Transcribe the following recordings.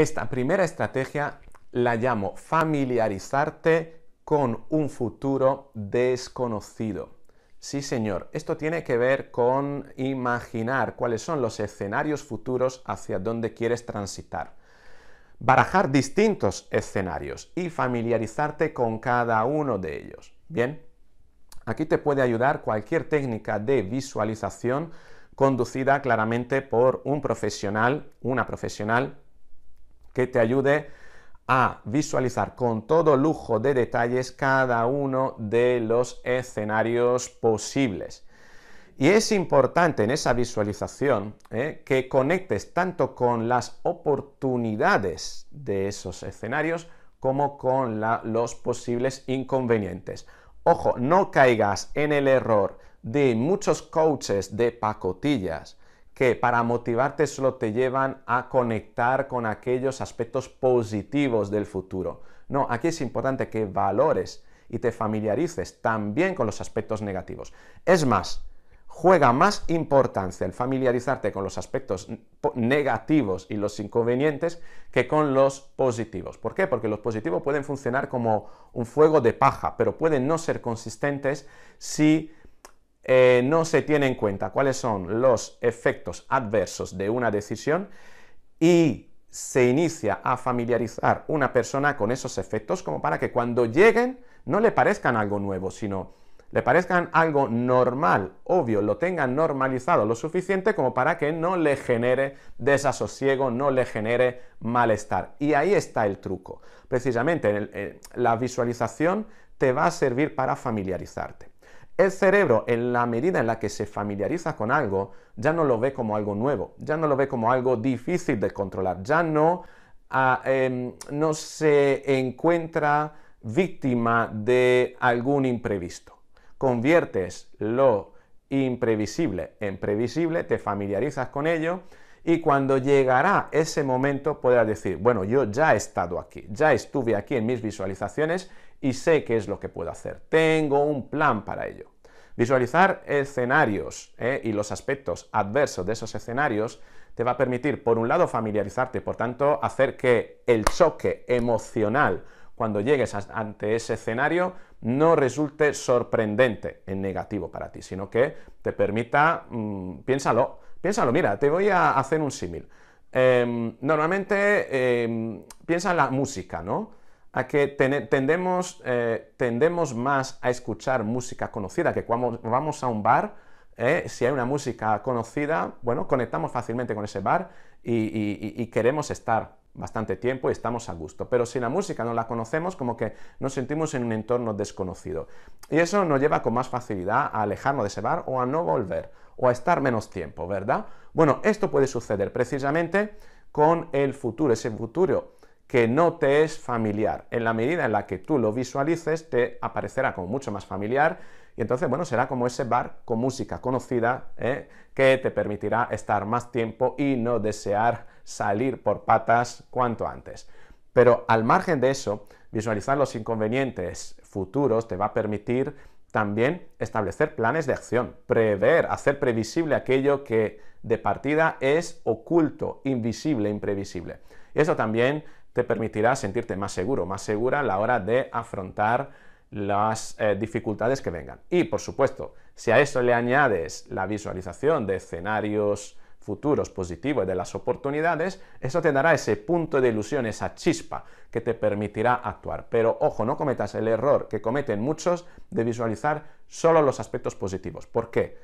Esta primera estrategia la llamo familiarizarte con un futuro desconocido. Sí, señor, esto tiene que ver con imaginar cuáles son los escenarios futuros hacia donde quieres transitar. Barajar distintos escenarios y familiarizarte con cada uno de ellos. Bien, aquí te puede ayudar cualquier técnica de visualización conducida claramente por un profesional, una profesional que te ayude a visualizar con todo lujo de detalles cada uno de los escenarios posibles. Y es importante en esa visualización eh, que conectes tanto con las oportunidades de esos escenarios como con los posibles inconvenientes. Ojo, no caigas en el error de muchos coaches de pacotillas que para motivarte solo te llevan a conectar con aquellos aspectos positivos del futuro. No, aquí es importante que valores y te familiarices también con los aspectos negativos. Es más, juega más importancia el familiarizarte con los aspectos negativos y los inconvenientes que con los positivos. ¿Por qué? Porque los positivos pueden funcionar como un fuego de paja, pero pueden no ser consistentes si eh, no se tiene en cuenta cuáles son los efectos adversos de una decisión y se inicia a familiarizar una persona con esos efectos como para que cuando lleguen no le parezcan algo nuevo, sino le parezcan algo normal, obvio, lo tengan normalizado lo suficiente como para que no le genere desasosiego, no le genere malestar. Y ahí está el truco. Precisamente la visualización te va a servir para familiarizarte. El cerebro, en la medida en la que se familiariza con algo, ya no lo ve como algo nuevo, ya no lo ve como algo difícil de controlar, ya no, ah, em, no se encuentra víctima de algún imprevisto. Conviertes lo imprevisible en previsible, te familiarizas con ello y cuando llegará ese momento podrás decir, bueno, yo ya he estado aquí, ya estuve aquí en mis visualizaciones y sé qué es lo que puedo hacer, tengo un plan para ello. Visualizar escenarios ¿eh? y los aspectos adversos de esos escenarios te va a permitir, por un lado, familiarizarte, por tanto, hacer que el choque emocional cuando llegues ante ese escenario no resulte sorprendente en negativo para ti, sino que te permita, mm, piénsalo, piénsalo, mira, te voy a hacer un símil. Em, normalmente em, piensa en la música, ¿no? A que tendemos, eh, tendemos, más a escuchar música conocida, que cuando vamos a un bar, eh, si hay una música conocida, bueno, conectamos fácilmente con ese bar y queremos estar bastante tiempo y estamos a gusto. Pero si la música no la conocemos, como que nos sentimos en un entorno desconocido. Y eso nos lleva con más facilidad a alejarnos de ese bar o a no volver, o a estar menos tiempo, ¿verdad? Bueno, esto puede suceder precisamente con el futuro, ese futuro que no te es familiar. En la medida en la que tú lo visualices, te aparecerá como mucho más familiar y entonces, bueno, será como ese bar con música conocida ¿eh? que te permitirá estar más tiempo y no desear salir por patas cuanto antes. Pero al margen de eso, visualizar los inconvenientes futuros te va a permitir también establecer planes de acción, prever, hacer previsible aquello que de partida es oculto, invisible, imprevisible. Eso también te permitirá sentirte más seguro, más segura a la hora de afrontar las eh, dificultades que vengan. Y por supuesto, si a eso le añades la visualización de escenarios futuros positivos y de las oportunidades, eso te dará ese punto de ilusión, esa chispa que te permitirá actuar. Pero ojo, no cometas el error que cometen muchos de visualizar solo los aspectos positivos. ¿Por qué?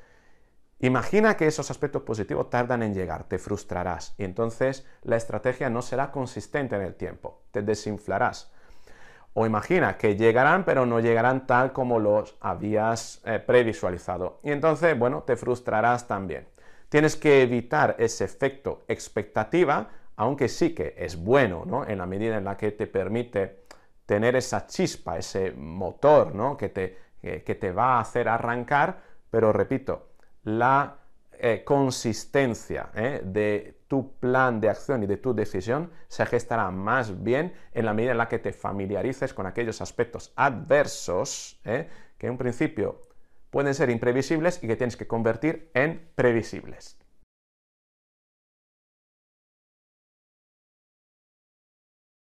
Imagina que esos aspectos positivos tardan en llegar, te frustrarás y entonces la estrategia no será consistente en el tiempo, te desinflarás. O imagina que llegarán, pero no llegarán tal como los habías eh, previsualizado. Y entonces, bueno, te frustrarás también. Tienes que evitar ese efecto expectativa, aunque sí que es bueno, ¿no? En la medida en la que te permite tener esa chispa, ese motor, Que te, te va a hacer arrancar, pero repito, la eh, consistencia ¿eh? de tu plan de acción y de tu decisión se gestará más bien en la medida en la que te familiarices con aquellos aspectos adversos ¿eh? que en principio pueden ser imprevisibles y que tienes que convertir en previsibles.